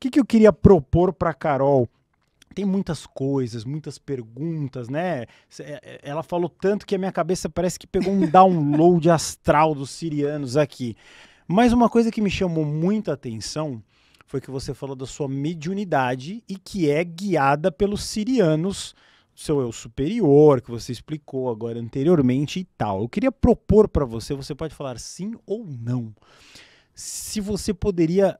que, que eu queria propor para Carol? tem muitas coisas, muitas perguntas, né? É, é, ela falou tanto que a minha cabeça parece que pegou um download astral dos sirianos aqui. Mas uma coisa que me chamou muita atenção foi que você falou da sua mediunidade e que é guiada pelos sirianos, seu eu superior, que você explicou agora anteriormente e tal. Eu queria propor para você, você pode falar sim ou não, se você poderia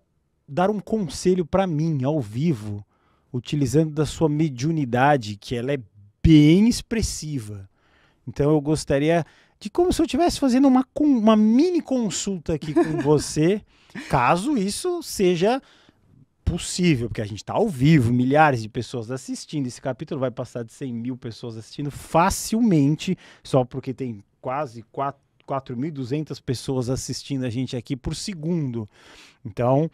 dar um conselho para mim ao vivo, utilizando da sua mediunidade, que ela é bem expressiva. Então eu gostaria de como se eu estivesse fazendo uma, uma mini consulta aqui com você, caso isso seja possível, porque a gente está ao vivo, milhares de pessoas assistindo. Esse capítulo vai passar de 100 mil pessoas assistindo facilmente, só porque tem quase 4.200 pessoas assistindo a gente aqui por segundo. Então,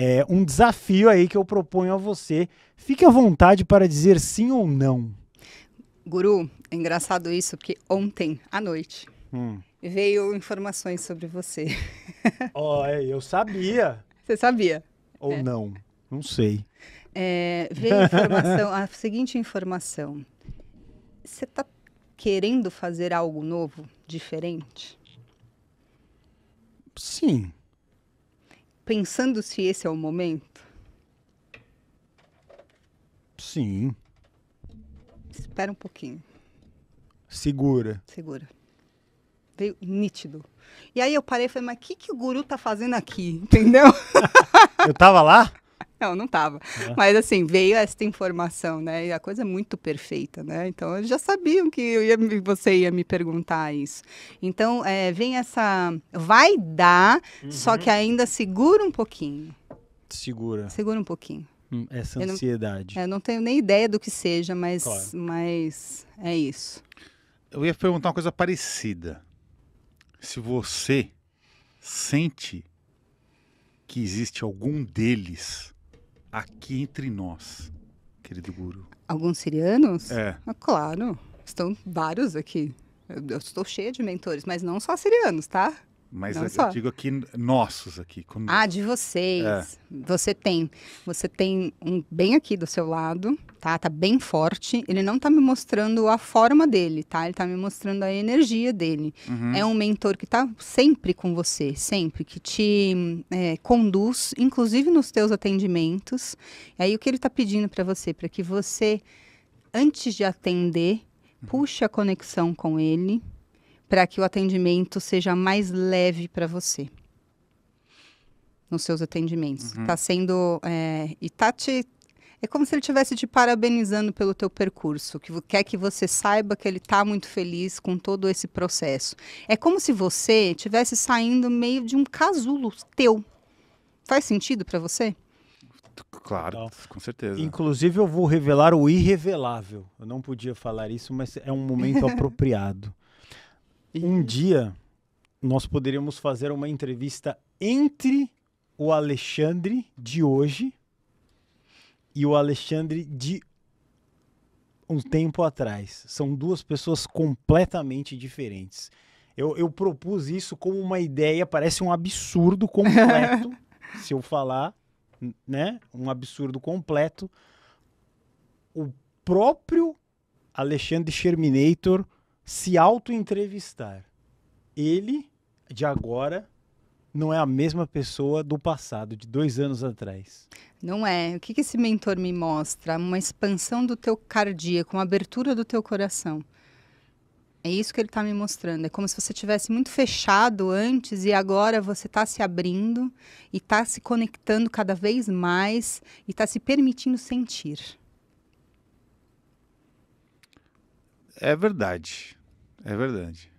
é, um desafio aí que eu proponho a você. Fique à vontade para dizer sim ou não. Guru, é engraçado isso, porque ontem à noite hum. veio informações sobre você. Ó, oh, é, eu sabia. Você sabia? Ou é. não, não sei. É, veio informação, a seguinte informação. Você está querendo fazer algo novo, diferente? Sim pensando se esse é o momento? Sim. Espera um pouquinho. Segura. Segura. Veio nítido. E aí eu parei e falei, mas o que, que o guru tá fazendo aqui? Entendeu? eu tava lá? Não, não tava. É. Mas assim, veio esta informação, né? E a coisa é muito perfeita, né? Então eles já sabiam que ia, você ia me perguntar isso. Então é, vem essa. Vai dar, uhum. só que ainda segura um pouquinho. Segura. Segura um pouquinho. Hum, essa ansiedade. Eu não, é, eu não tenho nem ideia do que seja, mas, claro. mas é isso. Eu ia perguntar uma coisa parecida. Se você sente que existe algum deles aqui entre nós, querido guru? Alguns sirianos? É. Ah, claro, estão vários aqui. Eu, eu estou cheia de mentores, mas não só sirianos, tá? Mas eu digo aqui nossos aqui. Ah, de vocês. É. Você tem. Você tem um bem aqui do seu lado, tá? Tá bem forte. Ele não tá me mostrando a forma dele, tá? Ele tá me mostrando a energia dele. Uhum. É um mentor que tá sempre com você, sempre, que te é, conduz, inclusive nos teus atendimentos. E aí o que ele tá pedindo para você? para que você, antes de atender, uhum. puxe a conexão com ele para que o atendimento seja mais leve para você nos seus atendimentos. Está uhum. Tá sendo é, e tá te é como se ele estivesse te parabenizando pelo teu percurso, que quer que você saiba que ele está muito feliz com todo esse processo. É como se você estivesse saindo meio de um casulo teu. Faz sentido para você? Claro, não. com certeza. Inclusive, eu vou revelar o irrevelável. Eu não podia falar isso, mas é um momento apropriado. Um dia nós poderíamos fazer uma entrevista entre o Alexandre de hoje e o Alexandre de um tempo atrás. São duas pessoas completamente diferentes. Eu, eu propus isso como uma ideia, parece um absurdo completo, se eu falar, né? Um absurdo completo. O próprio Alexandre Sherminator se auto-entrevistar. Ele, de agora, não é a mesma pessoa do passado, de dois anos atrás. Não é. O que, que esse mentor me mostra? Uma expansão do teu cardíaco, uma abertura do teu coração. É isso que ele está me mostrando. É como se você tivesse muito fechado antes e agora você está se abrindo e está se conectando cada vez mais e está se permitindo sentir. É verdade. É verdade.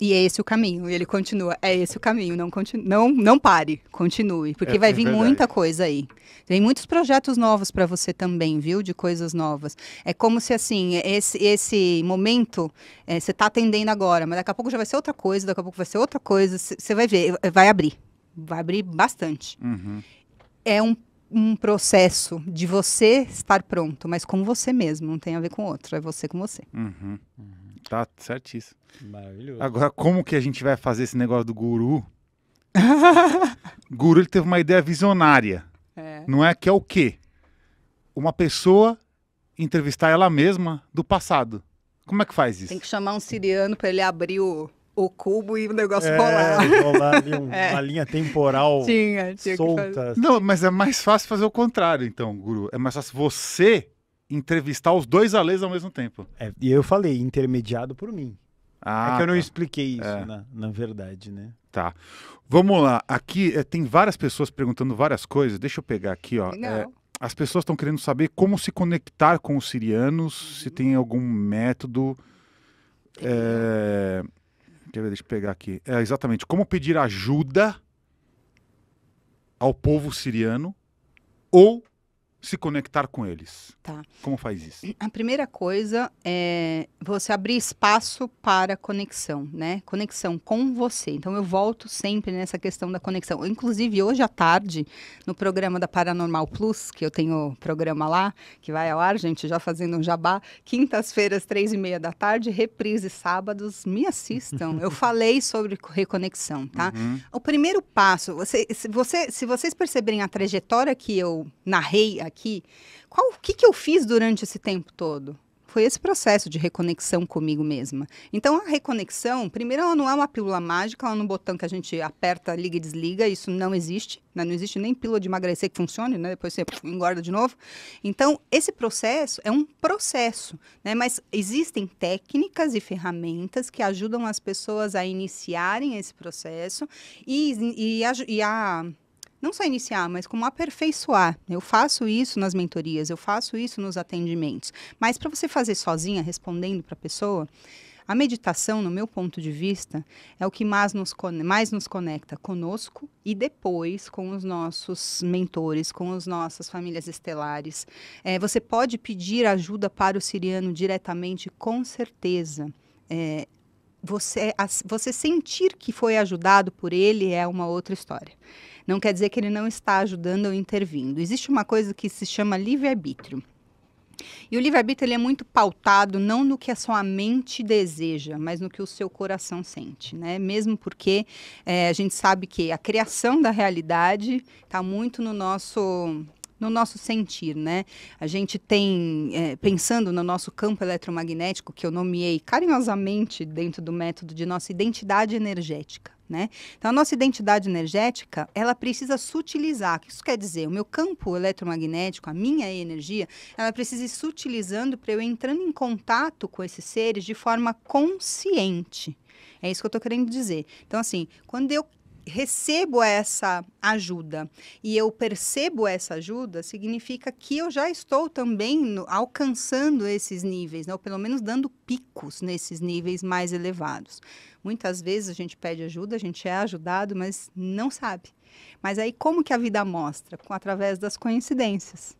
E é esse o caminho. E ele continua. É esse o caminho. Não, continue, não, não pare. Continue. Porque é, vai é vir é muita coisa aí. Tem muitos projetos novos para você também, viu? De coisas novas. É como se, assim, esse, esse momento é, você está atendendo agora, mas daqui a pouco já vai ser outra coisa, daqui a pouco vai ser outra coisa. Você vai ver. Vai abrir. Vai abrir bastante. Uhum. É um um processo de você estar pronto, mas com você mesmo, não tem a ver com outro, é você com você. Uhum, uhum. Tá certíssimo. Maravilhoso. Agora, como que a gente vai fazer esse negócio do guru? guru ele teve uma ideia visionária. É. Não é que é o quê? Uma pessoa entrevistar ela mesma do passado. Como é que faz isso? Tem que chamar um siriano para ele abrir o, o cubo e o negócio é, rolar. rolar ali um, é. uma linha temporal tinha, tinha solta. Não, mas é mais fácil fazer o contrário, então, guru. É mais fácil você entrevistar os dois Alês ao mesmo tempo. É, e eu falei, intermediado por mim. É ah, é que eu não tá. expliquei isso, é. na, na, verdade, né? Tá. Vamos lá. Aqui é, tem várias pessoas perguntando várias coisas. Deixa eu pegar aqui, ó. É, as pessoas estão querendo saber como se conectar com os sirianos, uhum. se tem uhum. algum método. Deixa é, eu, deixa eu pegar aqui. É, exatamente. Como pedir ajuda ao povo siriano ou se conectar com eles? Tá. Como faz isso? A primeira coisa é você abrir espaço para conexão, né? Conexão com você. Então eu volto sempre nessa questão da conexão. inclusive hoje à tarde, no programa da Paranormal Plus, que eu tenho programa lá, que vai ao ar, gente, já fazendo um jabá, quintas-feiras, três e meia da tarde, reprise sábados, me assistam. eu falei sobre reconexão, tá? Uhum. O primeiro passo, você, se, você, se vocês perceberem a trajetória que eu narrei aqui, aqui, qual, o que, que eu fiz durante esse tempo todo? Foi esse processo de reconexão comigo mesma. Então, a reconexão, primeiro, ela não é uma pílula mágica, ela é um botão que a gente aperta, liga e desliga, isso não existe. Né? Não existe nem pílula de emagrecer que funcione, né? depois você engorda de novo. Então, esse processo é um processo, né? mas existem técnicas e ferramentas que ajudam as pessoas a iniciarem esse processo e, e, a, e a não só iniciar, mas como aperfeiçoar. Eu faço isso nas mentorias, eu faço isso nos atendimentos. Mas para você fazer sozinha, respondendo para a pessoa, a meditação, no meu ponto de vista, é o que mais nos, mais nos conecta conosco e depois com os nossos mentores, com as nossas famílias estelares. É, você pode pedir ajuda para o siriano diretamente, com certeza. É, você, você sentir que foi ajudado por ele é uma outra história. Não quer dizer que ele não está ajudando ou intervindo. Existe uma coisa que se chama livre-arbítrio. E o livre-arbítrio é muito pautado não no que a sua mente deseja, mas no que o seu coração sente, né? Mesmo porque é, a gente sabe que a criação da realidade está muito no nosso no nosso sentir, né? A gente tem, é, pensando no nosso campo eletromagnético, que eu nomeei carinhosamente dentro do método de nossa identidade energética. Né? Então, a nossa identidade energética, ela precisa sutilizar. O que isso quer dizer? O meu campo eletromagnético, a minha energia, ela precisa ir sutilizando para eu entrando em contato com esses seres de forma consciente. É isso que eu estou querendo dizer. Então, assim, quando eu recebo essa ajuda e eu percebo essa ajuda, significa que eu já estou também no, alcançando esses níveis, né? ou pelo menos dando picos nesses níveis mais elevados. Muitas vezes a gente pede ajuda, a gente é ajudado, mas não sabe. Mas aí como que a vida mostra? Através das coincidências.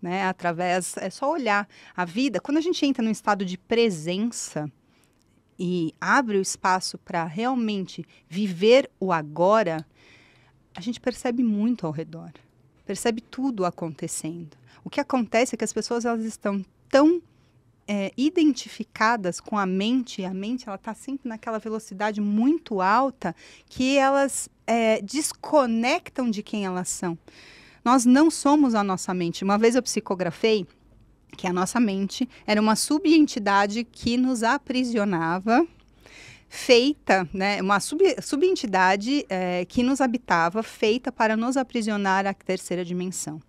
Né? Através, é só olhar a vida. Quando a gente entra num estado de presença e abre o espaço para realmente viver o agora, a gente percebe muito ao redor. Percebe tudo acontecendo. O que acontece é que as pessoas elas estão tão é, identificadas com a mente, a mente ela está sempre naquela velocidade muito alta que elas é, desconectam de quem elas são. Nós não somos a nossa mente. Uma vez eu psicografei que a nossa mente era uma subentidade que nos aprisionava, feita, né, uma sub, subentidade é, que nos habitava, feita para nos aprisionar à terceira dimensão.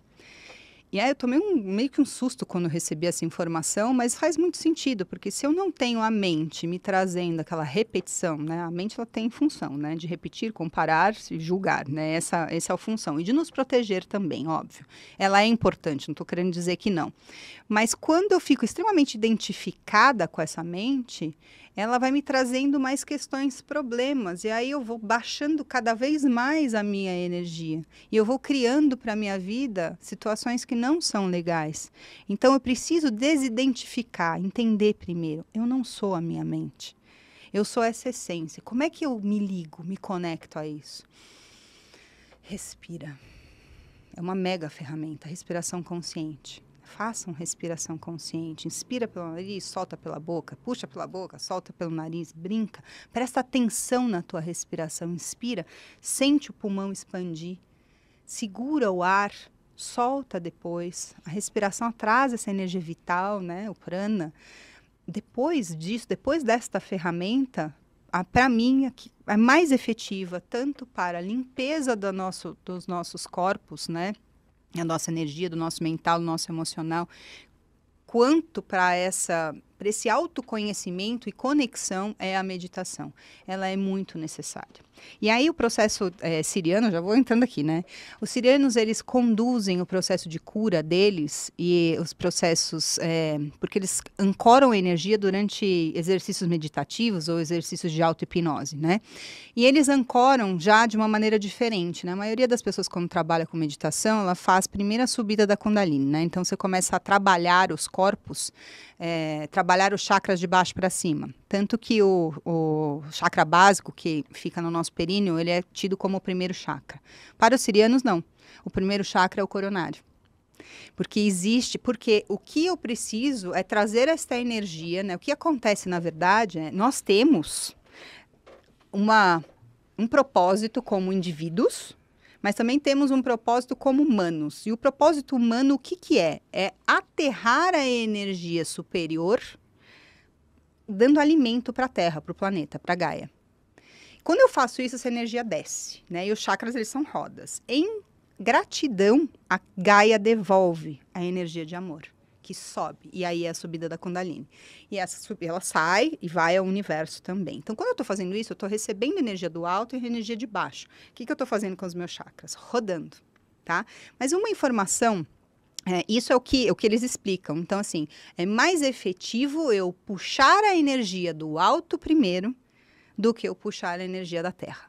E aí eu tomei um, meio que um susto quando recebi essa informação, mas faz muito sentido, porque se eu não tenho a mente me trazendo aquela repetição, né? A mente ela tem função, né? De repetir, comparar, julgar, né? Essa, essa é a função. E de nos proteger também, óbvio. Ela é importante, não estou querendo dizer que não. Mas quando eu fico extremamente identificada com essa mente, ela vai me trazendo mais questões, problemas, e aí eu vou baixando cada vez mais a minha energia. E eu vou criando para a minha vida situações que não são legais. Então eu preciso desidentificar, entender primeiro. Eu não sou a minha mente. Eu sou essa essência. Como é que eu me ligo, me conecto a isso? Respira. É uma mega ferramenta, respiração consciente. Façam respiração consciente. Inspira pelo nariz, solta pela boca. Puxa pela boca, solta pelo nariz. Brinca. Presta atenção na tua respiração. Inspira, sente o pulmão expandir. Segura o ar, solta depois. A respiração traz essa energia vital, né? O prana. Depois disso, depois desta ferramenta, para mim, aqui, é mais efetiva tanto para a limpeza do nosso, dos nossos corpos, né? da nossa energia, do nosso mental, do nosso emocional, quanto para essa para esse autoconhecimento e conexão é a meditação. Ela é muito necessária. E aí o processo é, siriano, já vou entrando aqui, né? Os sirianos, eles conduzem o processo de cura deles e os processos, é, porque eles ancoram a energia durante exercícios meditativos ou exercícios de auto-hipnose, né? E eles ancoram já de uma maneira diferente, né? A maioria das pessoas, quando trabalha com meditação, ela faz primeira subida da Kundalini, né? Então você começa a trabalhar os corpos, é, trabalhar os chakras de baixo para cima. Tanto que o, o chakra básico, que fica no nosso períneo, ele é tido como o primeiro chakra. Para os sirianos, não. O primeiro chakra é o coronário. Porque existe, porque o que eu preciso é trazer esta energia, né? O que acontece, na verdade, é nós temos uma, um propósito como indivíduos, mas também temos um propósito como humanos. E o propósito humano, o que, que é? É aterrar a energia superior dando alimento para a Terra, para o planeta, para Gaia. Quando eu faço isso, essa energia desce, né? E os chakras eles são rodas. Em gratidão, a Gaia devolve a energia de amor que sobe e aí é a subida da Kundalini. E essa subida ela sai e vai ao universo também. Então, quando eu estou fazendo isso, eu estou recebendo energia do alto e energia de baixo. O que, que eu estou fazendo com os meus chakras? Rodando, tá? Mas uma informação é, isso é o que, o que eles explicam. Então, assim, é mais efetivo eu puxar a energia do alto primeiro do que eu puxar a energia da terra.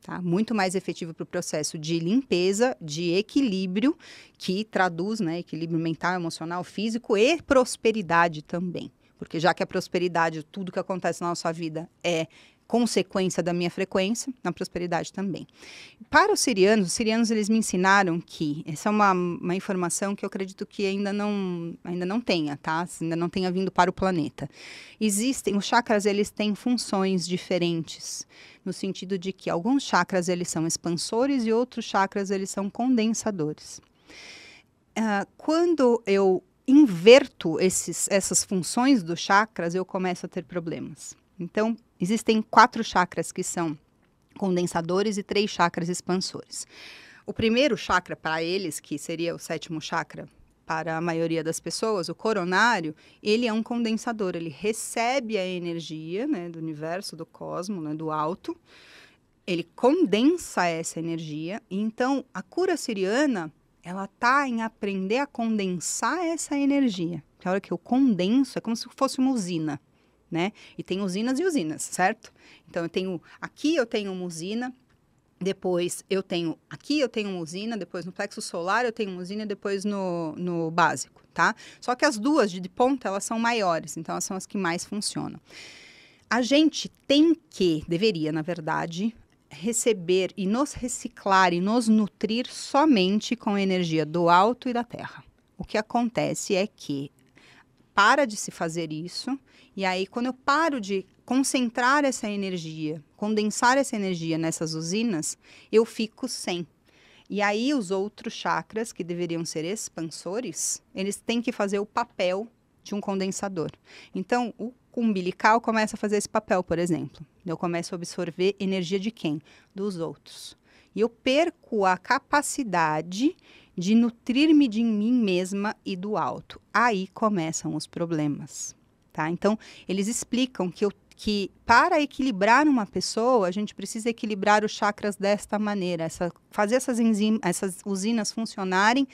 Tá? Muito mais efetivo para o processo de limpeza, de equilíbrio, que traduz né, equilíbrio mental, emocional, físico e prosperidade também. Porque já que a prosperidade, tudo que acontece na nossa vida é consequência da minha frequência, na prosperidade também. Para os sirianos, os sirianos eles me ensinaram que, essa é uma, uma informação que eu acredito que ainda não, ainda não tenha, tá? Ainda não tenha vindo para o planeta. Existem, os chakras eles têm funções diferentes, no sentido de que alguns chakras eles são expansores e outros chakras eles são condensadores. Uh, quando eu inverto esses, essas funções dos chakras, eu começo a ter problemas. Então, Existem quatro chakras que são condensadores e três chakras expansores. O primeiro chakra para eles, que seria o sétimo chakra para a maioria das pessoas, o coronário, ele é um condensador, ele recebe a energia né, do universo, do cosmo, né, do alto, ele condensa essa energia, então a cura siriana, ela está em aprender a condensar essa energia. A hora que eu condenso, é como se fosse uma usina né? E tem usinas e usinas, certo? Então eu tenho aqui eu tenho uma usina, depois eu tenho aqui eu tenho uma usina, depois no plexo solar eu tenho uma usina, depois no, no básico, tá? Só que as duas de ponta elas são maiores, então elas são as que mais funcionam. A gente tem que, deveria na verdade, receber e nos reciclar e nos nutrir somente com energia do alto e da terra. O que acontece é que para de se fazer isso. E aí, quando eu paro de concentrar essa energia, condensar essa energia nessas usinas, eu fico sem. E aí, os outros chakras, que deveriam ser expansores, eles têm que fazer o papel de um condensador. Então, o umbilical começa a fazer esse papel, por exemplo. Eu começo a absorver energia de quem? Dos outros. E eu perco a capacidade de nutrir-me de mim mesma e do alto. Aí começam os problemas, tá? Então, eles explicam que eu que para equilibrar uma pessoa, a gente precisa equilibrar os chakras desta maneira, essa, fazer essas, enzima, essas usinas funcionarem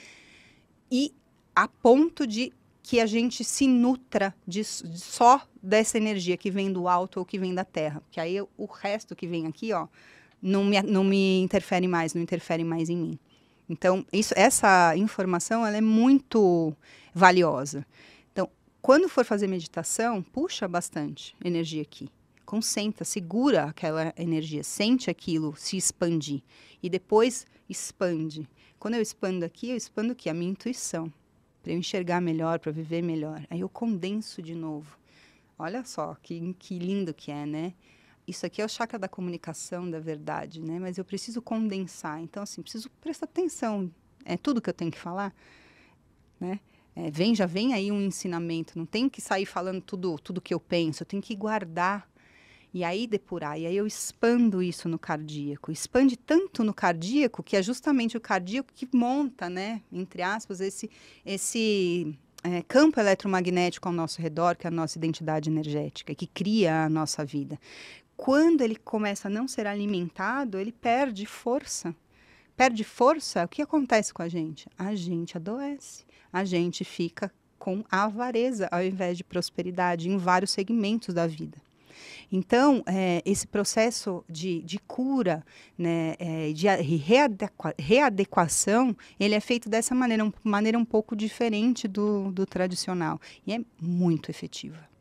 e a ponto de que a gente se nutra de, de só dessa energia que vem do alto ou que vem da terra. Porque aí o resto que vem aqui, ó, não me, não me interfere mais, não interfere mais em mim. Então, isso, essa informação ela é muito valiosa. Então, quando for fazer meditação, puxa bastante energia aqui. Concentra, segura aquela energia, sente aquilo se expandir. E depois expande. Quando eu expando aqui, eu expando aqui a minha intuição. Para eu enxergar melhor, para viver melhor. Aí eu condenso de novo. Olha só que, que lindo que é, né? isso aqui é o chakra da comunicação, da verdade, né? Mas eu preciso condensar. Então, assim, preciso prestar atenção. É tudo que eu tenho que falar, né? É, vem, já vem aí um ensinamento. Não tenho que sair falando tudo, tudo que eu penso. Eu tenho que guardar e aí depurar. E aí eu expando isso no cardíaco. Expande tanto no cardíaco que é justamente o cardíaco que monta, né? Entre aspas, esse, esse é, campo eletromagnético ao nosso redor, que é a nossa identidade energética, que cria a nossa vida quando ele começa a não ser alimentado, ele perde força. Perde força, o que acontece com a gente? A gente adoece, a gente fica com avareza ao invés de prosperidade em vários segmentos da vida. Então, é, esse processo de, de cura, né, é, de readequa, readequação, ele é feito dessa maneira, uma maneira um pouco diferente do, do tradicional. E é muito efetiva.